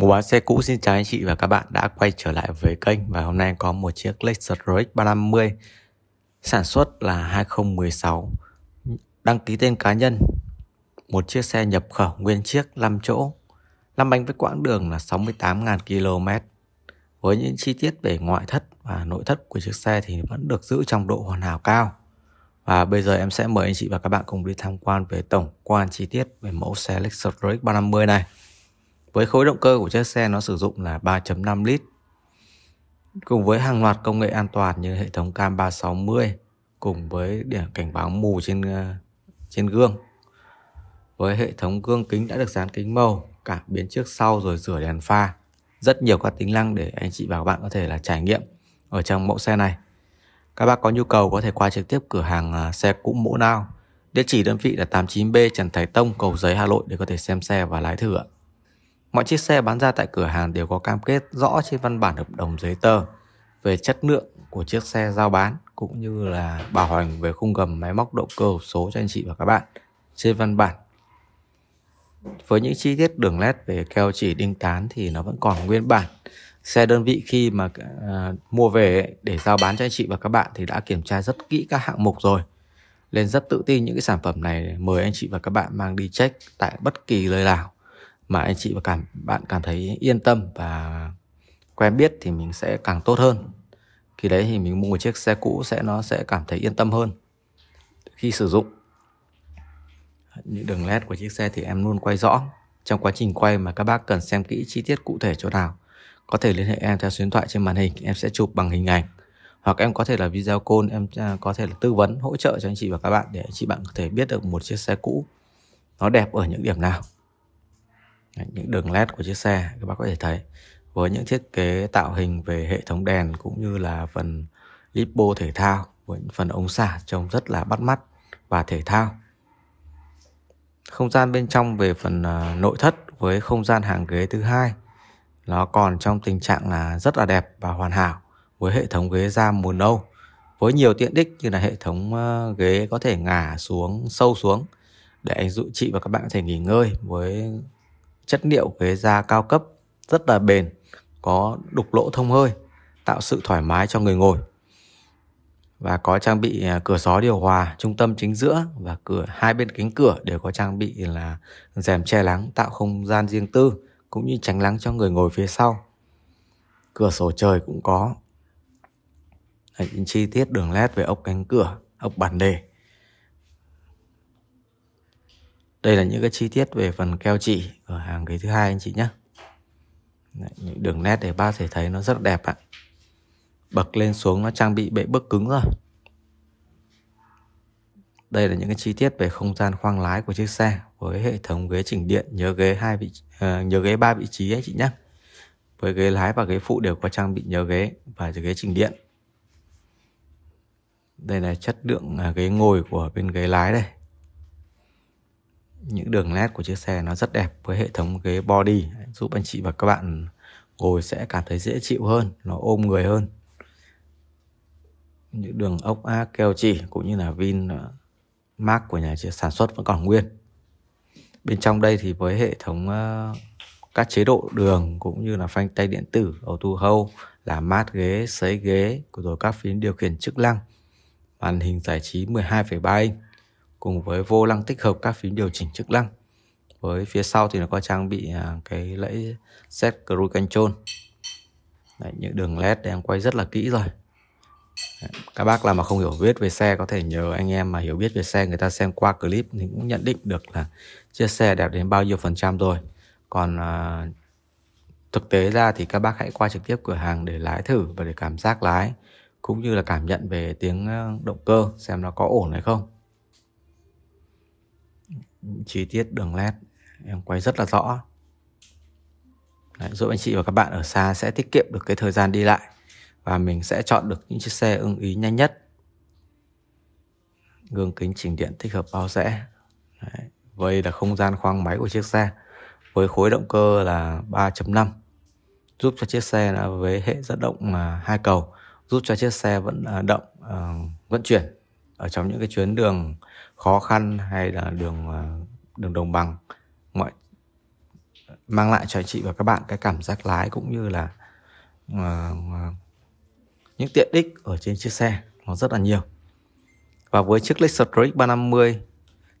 Mua bán Xe Cũ xin chào anh chị và các bạn đã quay trở lại với kênh và hôm nay có một chiếc Lexus RX 350 sản xuất là 2016 đăng ký tên cá nhân một chiếc xe nhập khẩu nguyên chiếc 5 chỗ lăn bánh với quãng đường là 68.000 km với những chi tiết về ngoại thất và nội thất của chiếc xe thì vẫn được giữ trong độ hoàn hảo cao và bây giờ em sẽ mời anh chị và các bạn cùng đi tham quan về tổng quan chi tiết về mẫu xe Lexus RX 350 này với khối động cơ của chiếc xe nó sử dụng là 3.5 lít cùng với hàng loạt công nghệ an toàn như hệ thống cam 360 cùng với điểm cảnh báo mù trên ờ, trên gương. Với hệ thống gương kính đã được dán kính màu, cảm biến trước sau rồi rửa đèn pha. Rất nhiều các tính năng để anh chị và các bạn có thể là trải nghiệm ở trong mẫu xe này. Các bác có nhu cầu có thể qua trực tiếp cửa hàng ờ, xe cũ mẫu nào. Địa chỉ đơn vị là 89B Trần Thái Tông, Cầu Giấy, Hà Nội để có thể xem xe và lái thử ạ. Mọi chiếc xe bán ra tại cửa hàng đều có cam kết rõ trên văn bản hợp đồng giấy tờ về chất lượng của chiếc xe giao bán cũng như là bảo hành về khung gầm máy móc động cơ hộp số cho anh chị và các bạn trên văn bản. Với những chi tiết đường nét về keo chỉ đinh tán thì nó vẫn còn nguyên bản. Xe đơn vị khi mà uh, mua về để giao bán cho anh chị và các bạn thì đã kiểm tra rất kỹ các hạng mục rồi. Nên rất tự tin những cái sản phẩm này mời anh chị và các bạn mang đi check tại bất kỳ nơi nào mà anh chị và cảm bạn cảm thấy yên tâm và quen biết thì mình sẽ càng tốt hơn khi đấy thì mình mua một chiếc xe cũ sẽ nó sẽ cảm thấy yên tâm hơn khi sử dụng những đường led của chiếc xe thì em luôn quay rõ trong quá trình quay mà các bác cần xem kỹ chi tiết cụ thể chỗ nào có thể liên hệ em theo số điện thoại trên màn hình em sẽ chụp bằng hình ảnh hoặc em có thể là video call em à, có thể là tư vấn hỗ trợ cho anh chị và các bạn để anh chị bạn có thể biết được một chiếc xe cũ nó đẹp ở những điểm nào những đường led của chiếc xe các bác có thể thấy với những thiết kế tạo hình về hệ thống đèn cũng như là phần lipo thể thao với phần ống xả trông rất là bắt mắt và thể thao không gian bên trong về phần à, nội thất với không gian hàng ghế thứ hai nó còn trong tình trạng là rất là đẹp và hoàn hảo với hệ thống ghế da mùa nâu với nhiều tiện ích như là hệ thống à, ghế có thể ngả xuống sâu xuống để anh dụ chị và các bạn có thể nghỉ ngơi với chất liệu ghế da cao cấp rất là bền, có đục lỗ thông hơi, tạo sự thoải mái cho người ngồi. Và có trang bị à, cửa gió điều hòa, trung tâm chính giữa và cửa hai bên kính cửa đều có trang bị là rèm che nắng tạo không gian riêng tư cũng như tránh nắng cho người ngồi phía sau. Cửa sổ trời cũng có. những chi tiết đường led về ốc cánh cửa, ốc bản đề đây là những cái chi tiết về phần keo chỉ ở hàng ghế thứ hai anh chị nhé những đường nét để bác thể thấy nó rất đẹp ạ bậc lên xuống nó trang bị bệ bước cứng rồi đây là những cái chi tiết về không gian khoang lái của chiếc xe với hệ thống ghế chỉnh điện nhớ ghế hai vị uh, nhớ ghế ba vị trí anh chị nhé với ghế lái và ghế phụ đều có trang bị nhớ ghế và ghế chỉnh điện đây là chất lượng à, ghế ngồi của bên ghế lái đây những đường nét của chiếc xe nó rất đẹp với hệ thống ghế body giúp anh chị và các bạn ngồi sẽ cảm thấy dễ chịu hơn nó ôm người hơn những đường ốc á keo chỉ cũng như là vin ờ, mark của nhà sản xuất vẫn còn nguyên bên trong đây thì với hệ thống ờ, các chế độ đường cũng như là phanh tay điện tử auto hold là mát ghế sấy ghế rồi các phím điều khiển chức năng màn hình giải trí 12,3 inch cùng với vô lăng tích hợp các phím điều chỉnh chức lăng với phía sau thì nó có trang bị à, cái lẫy set cruise control Đấy, những đường led đây em quay rất là kỹ rồi các bác là mà không hiểu biết về xe có thể nhờ anh em mà hiểu biết về xe người ta xem qua clip thì cũng nhận định được là chiếc xe đẹp đến bao nhiêu phần trăm rồi còn à, thực tế ra thì các bác hãy qua trực tiếp cửa hàng để lái thử và để cảm giác lái cũng như là cảm nhận về tiếng à, động cơ xem nó có ổn hay không chi tiết đường nét em quay rất là rõ Đấy, giúp anh chị và các bạn ở xa sẽ tiết kiệm được cái thời gian đi lại và mình sẽ chọn được những chiếc xe ưng ý nhanh nhất gương kính chỉnh điện tích hợp bao rẽ Đấy. Vậy là không gian khoang máy của chiếc xe với khối động cơ là 3.5 giúp cho chiếc xe là với hệ dẫn động hai cầu giúp cho chiếc xe vẫn à, động uh, vận chuyển ở trong những cái chuyến đường khó khăn hay là đường à, đường đồng bằng mọi mang lại cho anh chị và các bạn cái cảm giác lái cũng như là uh, những tiện ích ở trên chiếc xe nó rất là nhiều và với chiếc Lexus RX 350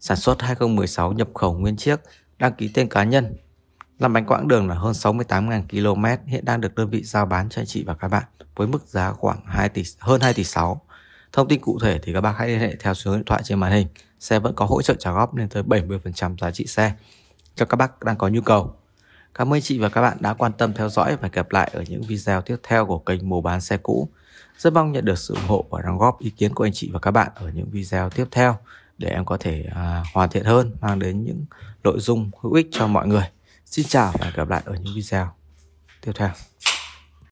sản xuất 2016 nhập khẩu nguyên chiếc đăng ký tên cá nhân làm bánh quãng đường là hơn 68.000 km hiện đang được đơn vị giao bán cho anh chị và các bạn với mức giá khoảng 2 tỷ hơn 2 tỷ 6 Thông tin cụ thể thì các bác hãy liên hệ theo số điện thoại trên màn hình. Xe vẫn có hỗ trợ trả góp lên tới 70% giá trị xe cho các bác đang có nhu cầu. Cảm ơn chị và các bạn đã quan tâm theo dõi và gặp lại ở những video tiếp theo của kênh mua Bán Xe Cũ. Rất mong nhận được sự ủng hộ và đóng góp ý kiến của anh chị và các bạn ở những video tiếp theo để em có thể à, hoàn thiện hơn, mang đến những nội dung hữu ích cho mọi người. Xin chào và gặp lại ở những video tiếp theo.